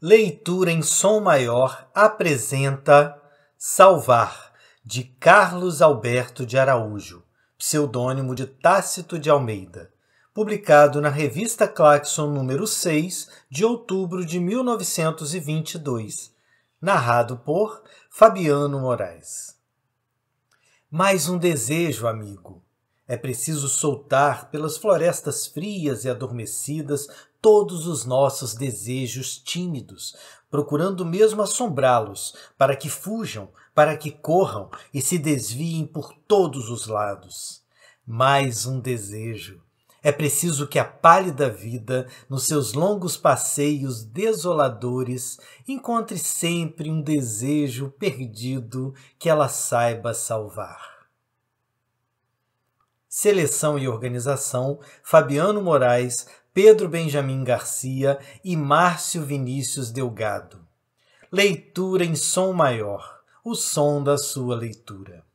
Leitura em som maior apresenta Salvar, de Carlos Alberto de Araújo, pseudônimo de Tácito de Almeida, publicado na revista Claxon número 6, de outubro de 1922, narrado por Fabiano Moraes. Mais um desejo, amigo. É preciso soltar pelas florestas frias e adormecidas todos os nossos desejos tímidos, procurando mesmo assombrá-los, para que fujam, para que corram e se desviem por todos os lados. Mais um desejo. É preciso que a pálida vida, nos seus longos passeios desoladores, encontre sempre um desejo perdido que ela saiba salvar. Seleção e Organização, Fabiano Moraes, Pedro Benjamin Garcia e Márcio Vinícius Delgado. Leitura em som maior, o som da sua leitura.